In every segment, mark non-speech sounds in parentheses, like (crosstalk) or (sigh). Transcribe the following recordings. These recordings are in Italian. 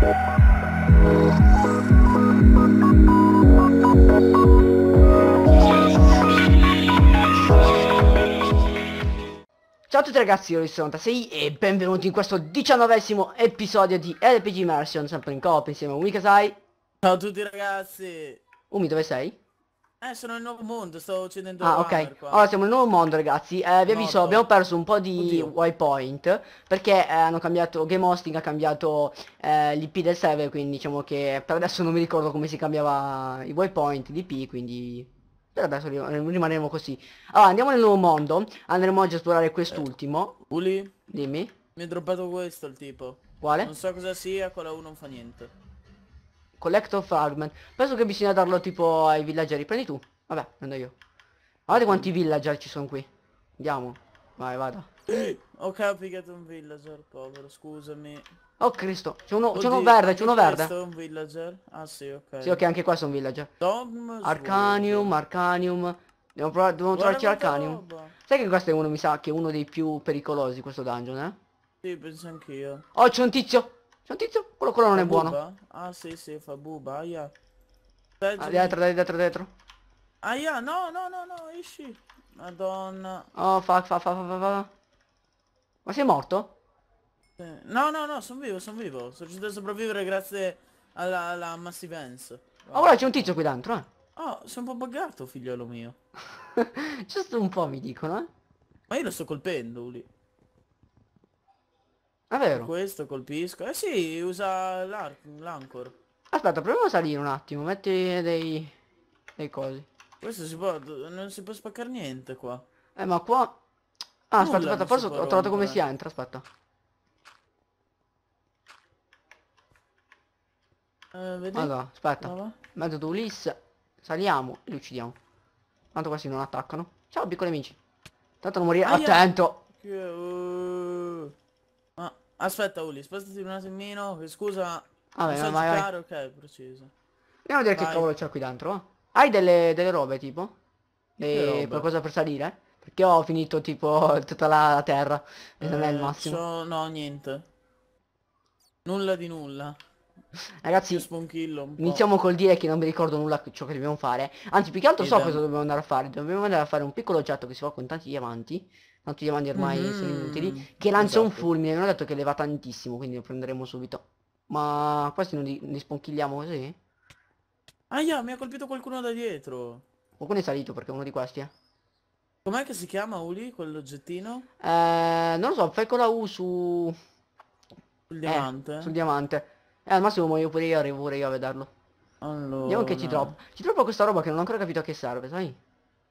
Ciao a tutti ragazzi, io sono Tasei e benvenuti in questo diciannovesimo episodio di RPG Immersion, sempre in coop insieme a Umikasai. Ciao a tutti ragazzi! Umi, dove sei? Eh, sono nel nuovo mondo, sto uccidendo Ah, ok. Ora siamo nel nuovo mondo, ragazzi. Eh, vi avviso, abbiamo perso un po' di waypoint, perché eh, hanno cambiato, Game Hosting ha cambiato eh, l'IP del server, quindi diciamo che per adesso non mi ricordo come si cambiava i waypoint, l'IP, quindi per adesso rim rimaneremo così. Allora, andiamo nel nuovo mondo, andremo oggi a esplorare eh, quest'ultimo. Eh. Uli? Dimmi. Mi ha droppato questo il tipo. Quale? Non so cosa sia, con la U non fa niente. Collector Fragment. Penso che bisogna darlo tipo ai villaggeri. Prendi tu. Vabbè, prendo io. Guardate quanti villager ci sono qui. Andiamo. Vai, vada. Ho capito un villager, povero, scusami. Oh Cristo, c'è uno, Oddio, uno verde, c'è uno verde. Questo è un villager? Ah sì, ok. Sì, ok, anche qua sono villager. Tom Arcanium, Arcanium. Dobbiamo provare, dobbiamo trovarci Arcanium. Sai che questo è uno, mi sa, che è uno dei più pericolosi, questo dungeon, eh? Sì, penso anch'io. Oh, c'è un tizio! C'è un tizio? Quello quello non fa è buono. Buba? Ah sì sì, fa buba, aia. Peggio ah, dietro, di... dietro, dietro. Aia, no, no, no, no, esci. Madonna. Oh, fa, fa, fa, fa, fa. Ma sei morto? No, no, no, sono vivo, sono vivo. Sono riuscito a sopravvivere grazie alla, alla Massive Hands. Oh, guarda, c'è un tizio qui dentro, eh. Oh, sei un po' buggato, figliolo mio. (laughs) Giusto un po', mi dicono, eh. Ma io lo sto colpendo, lì. Ah, È cioè, vero. Questo colpisco. Eh sì, usa l'ancor. Aspetta, proviamo a salire un attimo, metti dei... dei cosi. Questo si può... non si può spaccare niente qua. Eh ma qua... Ah aspetta, Nulla aspetta, forse ho rompere. trovato come si entra, aspetta. Eh, vedi? Allora, aspetta. Allora. Metodo Ulisse. Saliamo e li uccidiamo. Tanto questi non attaccano. Ciao piccoli amici. Tanto non morire. Attento! Che... Uh, Aspetta Uli, spostati un attimino, eh, scusa. Vabbè, non vai, vai. ok, preciso. Andiamo a dire vai. che cavolo c'è qui dentro. Hai delle, delle robe tipo? Eh, e qualcosa per salire? Perché ho finito tipo (laughs) tutta la terra e eh, non è il massimo. no, niente. Nulla di nulla. Ragazzi, iniziamo col dire che non mi ricordo nulla ciò che dobbiamo fare. Anzi, più che altro Ed so è... cosa dobbiamo andare a fare. Dobbiamo andare a fare un piccolo oggetto che si fa con tanti diamanti ma tutti gli amanti ormai mm -hmm. sono mm-hmm. inutili, che lancia esatto. un fulmine, non ho detto che leva tantissimo, quindi lo prenderemo subito. Ma questi non li, li sponchigliamo così? Aia, ah, mi ha colpito qualcuno da dietro. Qualcuno è salito perché è uno di questi, eh. Com'è che si chiama Uli, quell'oggettino? Eh, non lo so, fai con la U su... Sul diamante? Eh, sul diamante. Eh, al massimo io pure io arrivo pure io a vederlo. Allora... Vediamo che ci trova. Ci trova questa roba che non ho ancora capito a che serve, sai?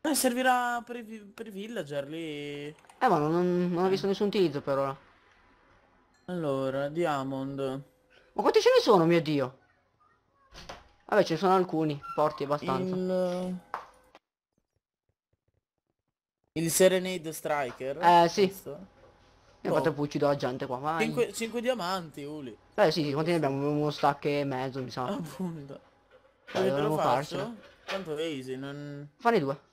Eh, servirà per i, per i villager lì. Eh, ma non, non ho visto nessun utilizzo per ora. Allora, diamond. Ma quanti ce ne sono, mio dio? Vabbè, ce ne sono alcuni, porti abbastanza. Il... Il Serenade Striker? Eh, sì. Questo. Io oh. fatto boh. uccido la gente qua, vai. 5, 5 diamanti, Uli. Eh sì, sì, quanti ne abbiamo? Uno stack e mezzo, mi sa. Appunto. Dai, dovremmo farcela. Tanto easy, non... Fanno due.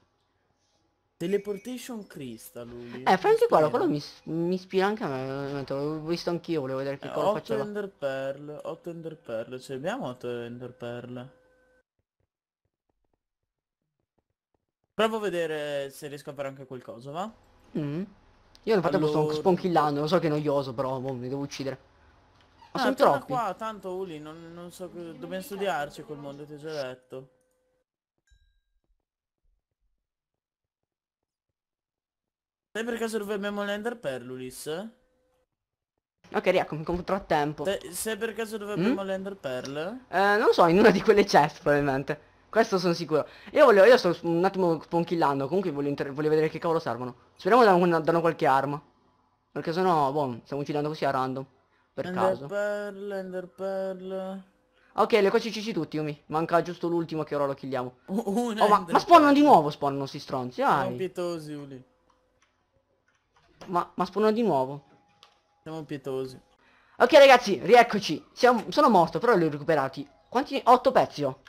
Teleportation Crystal lui. Eh, fai anche quello, quello mi, mi, ispira anche a me, l'ho visto anch'io, volevo vedere che eh, cosa faceva. 8 Ender Pearl, 8 Ender Pearl, ce abbiamo 8 Ender Pearl? Provo a vedere se riesco a fare anche qualcosa, va? Mm. Io nel frattempo allora... sto sponchillando, lo so che è noioso, però boh, mi devo uccidere. Ma ah, sono troppi. qua, tanto Uli, non, non so, dobbiamo studiarci col mondo, ti ho già detto. Sai per caso dove abbiamo l'Ender Perlulis? Ok, rieccomi con contrattempo. Sai, per caso dove mm? abbiamo l'Ender Pearl? Eh, non so, in una di quelle chest probabilmente. Questo sono sicuro. Io volevo, io sto un attimo sponchillando, comunque voglio, voglio vedere che cavolo servono. Speriamo danno, danno qualche arma. Perché sennò, boh, stiamo uccidendo così a random. Per Ender caso. Pearl, Ender Pearl. Ok, le cose cocci tutti, Yumi. Manca giusto l'ultimo che ora lo killiamo. (laughs) oh, ma, ma spawnano di nuovo, spawnano si stronzi, dai. pietosi, Uli ma, ma spawnano di nuovo. Siamo pietosi. Ok ragazzi, rieccoci. Siamo, sono morto, però li ho recuperati. Quanti? 8 pezzi ho. Oh.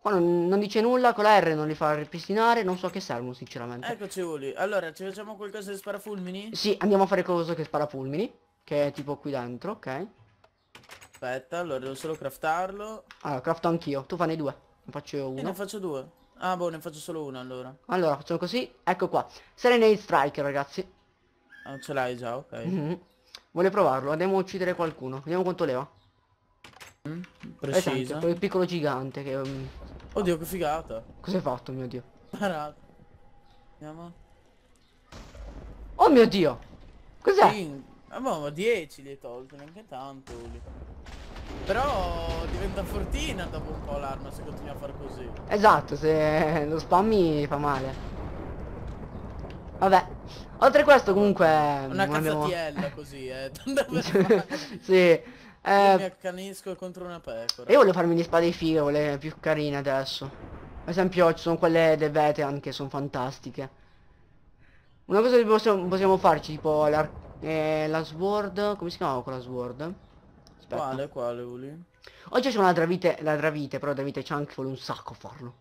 Qua non, non, dice nulla, con la R non li fa ripristinare, non so a che servono sinceramente. Eccoci voli. Allora, ci facciamo qualcosa che spara fulmini? Sì, andiamo a fare qualcosa che spara fulmini. Che è tipo qui dentro, ok. Aspetta, allora devo solo craftarlo. Allora, crafto anch'io. Tu fanno ne due. Ne faccio uno. E ne faccio due. Ah, boh, ne faccio solo uno allora. Allora, facciamo così. Ecco qua. Serenade Striker, ragazzi. Non ah, ce l'hai già, ok. Mm -hmm. Vuole provarlo, andiamo a uccidere qualcuno. Vediamo quanto leva. Mm, preciso. Quel piccolo gigante che... Um... Oddio, che figata. Cos'hai fatto, mio dio? Parato. Andiamo. Oh mio dio! Cos'è? Sì. Ah, ma 10 boh, li hai tolti, neanche tanto. Li... Però diventa fortina dopo un po' l'arma se continui a fare così. Esatto, se lo spammi fa male. Vabbè. Oltre questo comunque... Una cazzatiella abbiamo... così, eh. (laughs) (laughs) sì. Eh, mi accanisco contro una pecora. Io voglio farmi le spade fighe, quelle più carine adesso. Ad esempio ci sono quelle del Veteran che sono fantastiche. Una cosa che possiamo, possiamo farci, tipo la, eh, la sword... Come si chiamava quella sword? Aspetta. Quale, quale, Uli? Oggi c'è una dravite, la dravite, però la dravite c'è anche vuole un sacco farlo.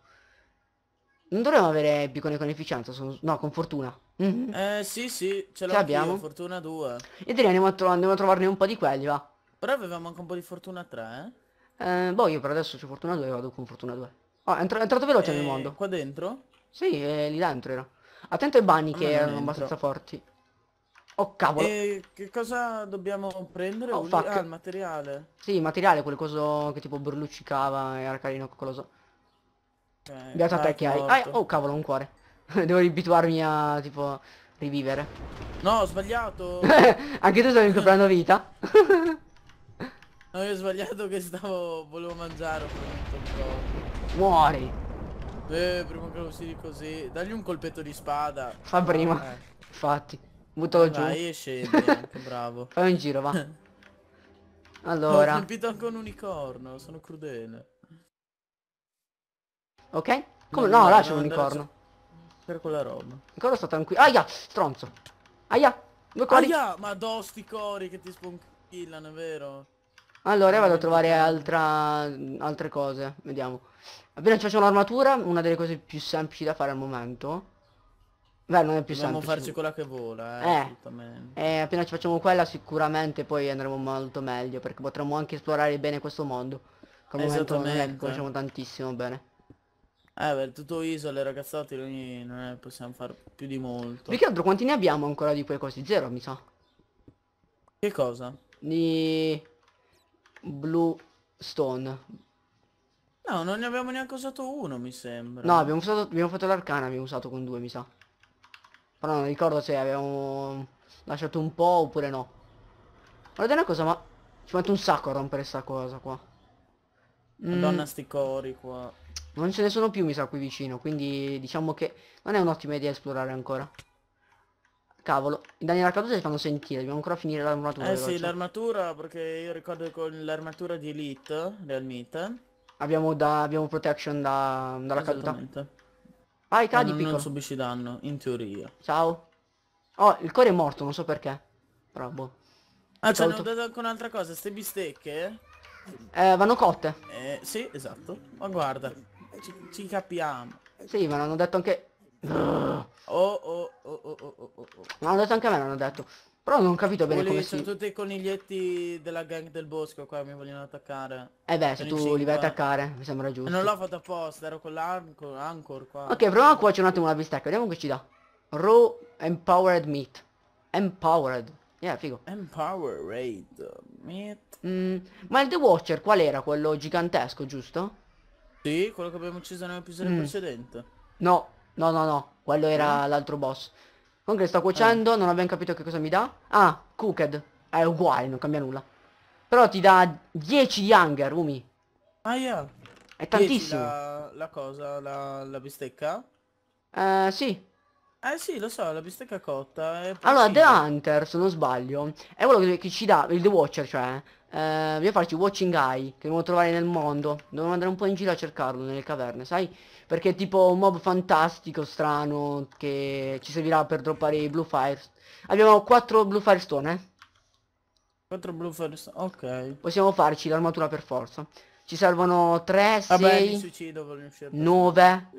Non dovremmo avere Epicone con efficienza, sono... no, con fortuna. Mm -hmm. Eh sì sì, ce l'abbiamo. Fortuna 2. E direi andiamo a, andiamo a, trovarne un po' di quelli, va. Però avevamo anche un po' di fortuna 3, eh? eh boh, io per adesso c'ho fortuna 2 vado con fortuna 2. Oh, è, entr è entrato veloce eh, nel mondo. Qua dentro? Sì, è eh, lì dentro era. Attento ai bani ah, che erano entro. abbastanza forti. Oh cavolo. E che cosa dobbiamo prendere? Oh, fuck. ah, il materiale. Sì, il materiale, quel coso che tipo berluccicava, era carino, quello Okay, Beato a te che hai. Ah, oh cavolo, un cuore. (laughs) Devo abituarmi a tipo rivivere. No, ho sbagliato. (laughs) Anche tu stai ricoprendo vita. (laughs) no, io ho sbagliato che stavo. volevo mangiare, ho premuto Muori. Eh, prima che lo si così. Dagli un colpetto di spada. Fa prima. Eh. Infatti. Buttalo giù. Vai e scendi, bravo. Fai un giro, va. Allora. Ho colpito anche un unicorno, sono crudele. Ok? Come? No, là c'è un unicorno. Per quella roba. Ancora sto tranquillo. Aia, stronzo. Aia, due cori. Aia, ma do sti cori che ti spunkillano, è vero? Allora vado a trovare altra, altre cose, vediamo. Appena ci faccio l'armatura, una delle cose più semplici da fare al momento. Beh, non è più Dobbiamo semplice. Dobbiamo farci quella che vola, eh. eh e eh, appena ci facciamo quella sicuramente poi andremo molto meglio, perché potremmo anche esplorare bene questo mondo. Come al momento non è che conosciamo tantissimo bene. Eh beh, tutto isole ragazzotti noi non possiamo fare più di molto. Più che altro quanti ne abbiamo ancora di quei cosi? Zero mi sa. Che cosa? Di blue stone. No, non ne abbiamo neanche usato uno mi sembra. No, abbiamo, usato, abbiamo fatto l'arcana, abbiamo usato con due mi sa. Però non ricordo se abbiamo lasciato un po' oppure no. Guardate una cosa, ma ci mette un sacco a rompere sta cosa qua. Madonna mm. sti cori qua. Non ce ne sono più mi sa qui vicino Quindi diciamo che non è un'ottima idea esplorare ancora Cavolo I danni alla caduta si fanno sentire Dobbiamo ancora finire l'armatura Eh veloce. sì l'armatura Perché io ricordo che con l'armatura di Elite del Meet. Abbiamo, da, abbiamo protection da, dalla caduta Ah cadi non, Non subisci danno In teoria Ciao Oh il cuore è morto Non so perché Però boh Ah ce ne dato anche un'altra cosa Ste bistecche eh, vanno cotte. Eh, sì, esatto. Ma guarda ci, ci capiamo. Sì, ma l'hanno detto anche... Oh, oh, oh, oh, oh, oh, L'hanno oh, oh. detto anche a me, l'hanno detto. Però non ho capito bene Quelli come sono si... tutti i coniglietti della gang del bosco qua mi vogliono attaccare. Eh beh, se tu 5. li vai attaccare, mi sembra giusto. Non l'ho fatto apposta, ero con l'anchor qua. Ok, proviamo a cuocere un attimo la bistecca, vediamo che ci dà. Raw Empowered Meat. Empowered. Yeah, figo. Empowered Meat. Mm, ma il The Watcher qual era? Quello gigantesco, giusto? Sì, quello che abbiamo ucciso nell'episodio mm. precedente. No, no, no, no. Quello era mm. l'altro boss. Comunque sto cuocendo, eh. non ho ben capito che cosa mi dà. Ah, cooked. È uguale, non cambia nulla. Però ti dà 10 di hunger, Umi. Ah, yeah. È tantissimo. La, la, cosa, la, la bistecca? Eh, sì. Eh sì, lo so, la bistecca cotta. È allora, The Hunter, se non sbaglio, è quello che, ci dà, il The Watcher cioè, eh, voglio farci Watching Eye, che devo trovare nel mondo. Dovevo andare un po' in giro a cercarlo nelle caverne, sai? Perché è tipo un mob fantastico, strano, che ci servirà per droppare i Blue Fire Abbiamo quattro Blue Firestone, eh? Quattro Blue Fire Stone, ok. Possiamo farci l'armatura per forza. Ci servono 3, 6, Vabbè, mi suicido, 9.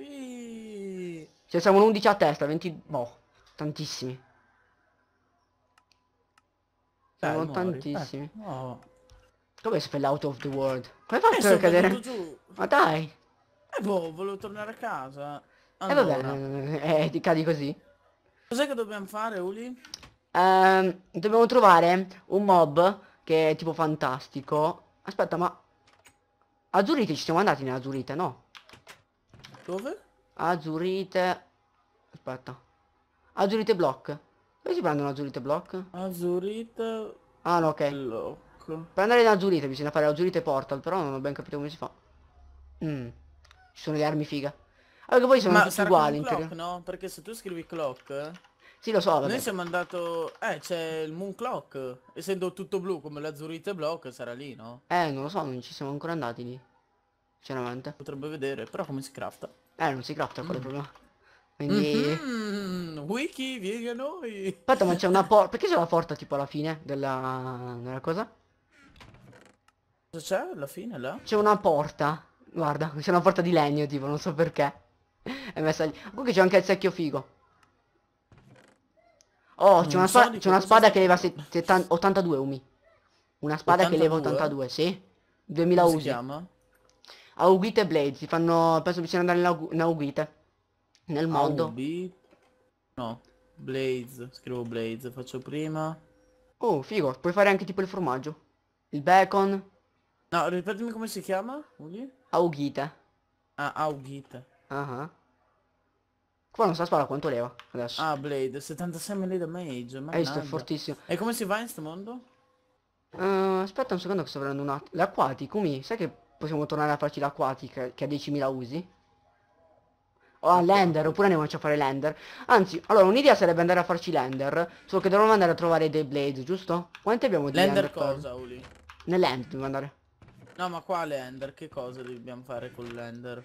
Cioè siamo un 11 a testa, 20... Boh, tantissimi. Siamo Dai, tantissimi. Muori, eh, no. Come spell out of the world? Come hai fatto eh, a cadere? Ma dai! Eh boh, volevo tornare a casa. Eh, allora. Eh vabbè, eh, ti cadi così. Cos'è che dobbiamo fare, Uli? Um, dobbiamo trovare un mob che è tipo fantastico. Aspetta, ma... Azurite ci siamo andati nella Azurite, no? Dove? Azurite... Aspetta. Azurite block. Dove si prendono azurite block? Azurite... Ah no, ok. Block. Prendere andare in bisogna fare azurite portal, però non ho ben capito come si fa. Mm. Ci sono le armi figa. Allora poi sono Ma tutti uguali in clock, no? Perché se tu scrivi clock... Eh? Sì, lo so, vabbè. Noi siamo andato... Eh, c'è il moon clock. Essendo tutto blu come l'azurite block, sarà lì, no? Eh, non lo so, non ci siamo ancora andati lì. Sinceramente. Potrebbe vedere, però come si crafta? Eh, non si gratta quello mm. problema. Quindi... Mm -hmm. Wiki, vieni a noi! Aspetta, ma c'è una porta... Perché c'è una porta tipo alla fine della... della cosa? Cosa c'è alla fine là? C'è una porta. Guarda, c'è una porta di legno tipo, non so perché. È messa lì. Comunque c'è anche il secchio figo. Oh, c'è mm, una, so una, spada che leva 82 umi. Una spada 82? che leva 82, sì. 2000 usi. Si chiama? Auguita e Blaze si fanno, penso andare in Auguita Nel mondo. Aubi... No, Blaze, scrivo Blaze, faccio prima. Oh, figo, puoi fare anche tipo il formaggio. Il bacon. No, ripetimi come si chiama? Uli? Augite. Ah, Augite. Ah. Uh -huh. Qua non so spara quanto leva adesso. Ah, Blade, 76 76.000 damage, ma... Questo è fortissimo. E come si va in sto mondo? Uh, aspetta un secondo che sto prendendo un attimo. L'acquatico, mi, sai che possiamo tornare a farci l'acquatica che ha 10.000 usi. O a l'ender, oppure ne faccio fare l'ender. Anzi, allora un'idea sarebbe andare a farci l'ender. Solo che dovremmo andare a trovare dei blades, giusto? Quanti abbiamo di L'ender cosa, Uli? Nell'end dobbiamo andare. No, ma quale ender? Che cosa dobbiamo fare con l'ender?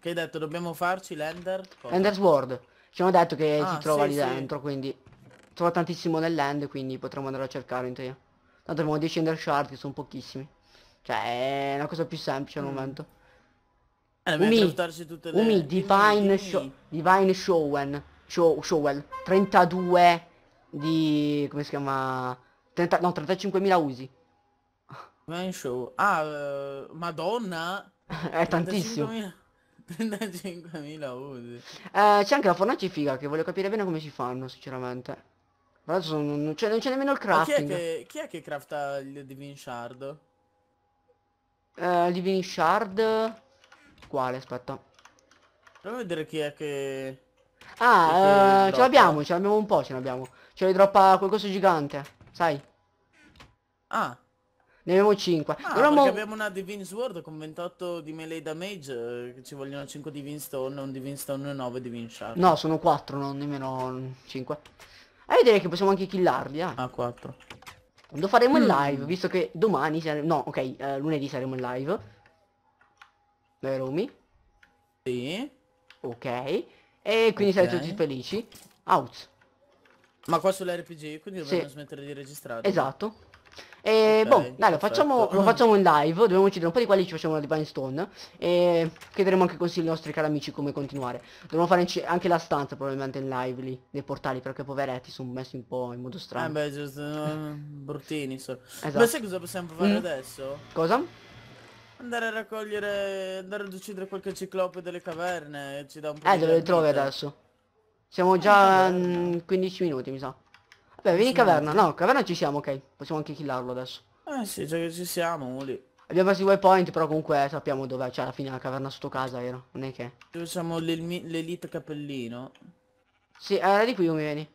Che hai detto? Dobbiamo farci l'ender? Ender Sword. Ci hanno detto che ah, si trova sì, lì sì. dentro, quindi... Trova tantissimo nell'end, quindi potremmo andare a cercare in teoria. Tanto abbiamo 10 ender shard che sono pochissimi. Cioè, è la cosa più semplice al mm. momento. Eh, Umi, le... Umi Divine, Show, Divine Showen, Show, Showell, 32 di... come si chiama? 30, no, 35.000 usi. Divine Show, ah, uh, madonna! (laughs) è tantissimo. 35.000 usi. Eh, c'è anche la fornace figa che voglio capire bene come si fanno, sinceramente. Adesso non c'è nemmeno il crafting. Chi è, che, chi è che crafta il Divine Shard? Uh, eh, living Shard. Quale? Aspetta. Proviamo a vedere chi è che... Ah, uh, ce l'abbiamo, ce l'abbiamo un po', ce l'abbiamo. Ce li droppa quel gigante, sai? Ah. Ne abbiamo 5. Ah, Dovremmo... abbiamo una Divine Sword con 28 di melee damage, eh, ci vogliono 5 Divine Stone, un Divine Stone e 9 Divine Shard. No, sono 4, non nemmeno 5. E eh, che possiamo anche killarli, eh. Ah, 4. Lo faremo in mm. live, visto che domani saremo... No, ok, eh, lunedì saremo in live. Vero, Umi? Sì. Ok. E quindi sarete tutti felici. Out. Ma qua sull'RPG, quindi dobbiamo sì. smettere di registrare. Esatto. E okay, boh, dai, lo facciamo, lo facciamo, in live, dobbiamo uccidere un po' di quelli, ci facciamo una divine stone e chiederemo anche consigli ai nostri cari amici come continuare. Dobbiamo fare anche la stanza probabilmente in live lì, nei portali, perché poveretti sono messi un po' in modo strano. Eh beh, giusto, (laughs) bruttini so. Esatto. Ma sai cosa possiamo fare mm. adesso? Cosa? Andare a raccogliere, andare ad uccidere qualche ciclope delle caverne, ci dà un po' eh, di... dove le trovi adesso? Siamo già 15 eh, minuti, mi sa. Beh, vieni in caverna. No, caverna ci siamo, ok. Possiamo anche killarlo adesso. Eh sì, già che ci siamo lì. Abbiamo perso i waypoint, però comunque eh, sappiamo dove c'è cioè, la fine la caverna sotto casa era. Non è che... Dove siamo l'elite cappellino? Sì, era di qui come vieni.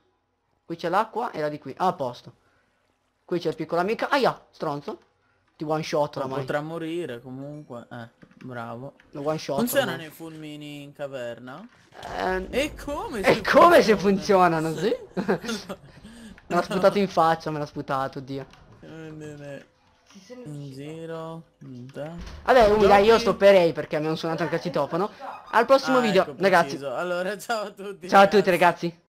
Qui c'è l'acqua, era di qui. Ah, a posto. Qui c'è il piccolo amico. Aia, stronzo. Ti one shot oramai. Potrà morire comunque. Eh, bravo. Lo one shot. Funzionano i fulmini in caverna? Eh, e come? E come se funzionano, sì? (laughs) Me l'ha sputato in faccia, me l'ha sputato, oddio. In giro. Da. Vabbè, dai, io stopperei perché mi hanno suonato il cazzitofono. Al prossimo ah, video, ecco, ragazzi. Preciso. Allora, ciao a tutti. Ciao ragazzi. a tutti, ragazzi.